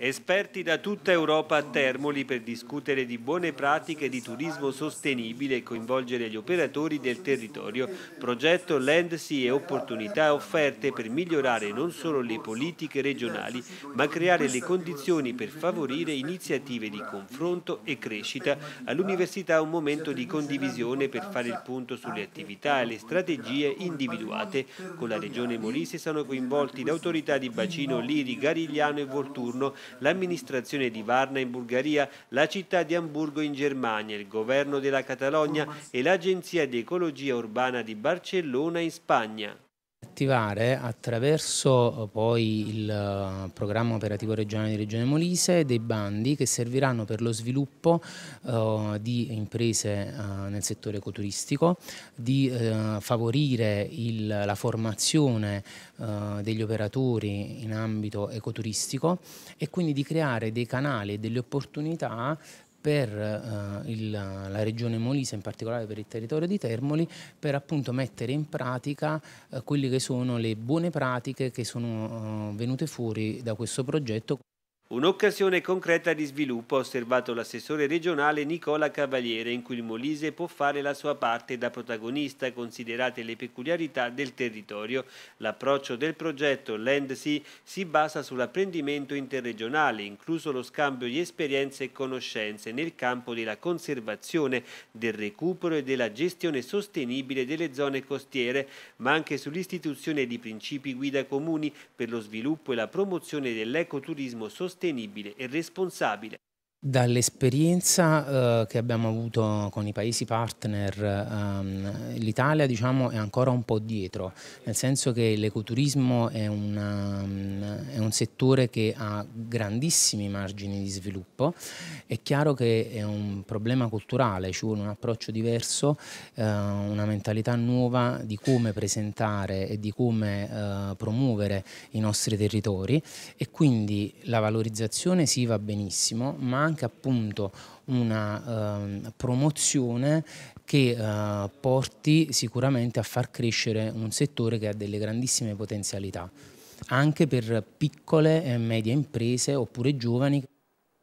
Esperti da tutta Europa a Termoli per discutere di buone pratiche di turismo sostenibile e coinvolgere gli operatori del territorio. Progetto Land Sea e opportunità offerte per migliorare non solo le politiche regionali, ma creare le condizioni per favorire iniziative di confronto e crescita. All'università un momento di condivisione per fare il punto sulle attività e le strategie individuate. Con la Regione Molise sono coinvolti le autorità di bacino Liri, Garigliano e Volturno l'amministrazione di Varna in Bulgaria, la città di Amburgo in Germania, il governo della Catalogna e l'Agenzia di Ecologia Urbana di Barcellona in Spagna attivare attraverso eh, poi il eh, programma operativo regionale di Regione Molise dei bandi che serviranno per lo sviluppo eh, di imprese eh, nel settore ecoturistico, di eh, favorire il, la formazione eh, degli operatori in ambito ecoturistico e quindi di creare dei canali e delle opportunità per eh, il, la regione Molise, in particolare per il territorio di Termoli, per appunto mettere in pratica eh, quelle che sono le buone pratiche che sono eh, venute fuori da questo progetto. Un'occasione concreta di sviluppo, ha osservato l'assessore regionale Nicola Cavaliere, in cui il Molise può fare la sua parte da protagonista, considerate le peculiarità del territorio. L'approccio del progetto Landsea si basa sull'apprendimento interregionale, incluso lo scambio di esperienze e conoscenze nel campo della conservazione, del recupero e della gestione sostenibile delle zone costiere, ma anche sull'istituzione di principi guida comuni per lo sviluppo e la promozione dell'ecoturismo sostenibile sostenibile e responsabile Dall'esperienza eh, che abbiamo avuto con i paesi partner, ehm, l'Italia diciamo, è ancora un po' dietro, nel senso che l'ecoturismo è, una, mm, è, un settore che ha grandissimi margini di sviluppo, è chiaro che è un problema culturale, ci vuole un approccio diverso, eh, una mentalità nuova di come presentare e di come eh, promuovere i nostri territori e quindi la valorizzazione sì va benissimo, ma anche appunto una eh, promozione che eh, porti sicuramente a far crescere un settore che ha delle grandissime potenzialità, anche per piccole e medie imprese oppure giovani.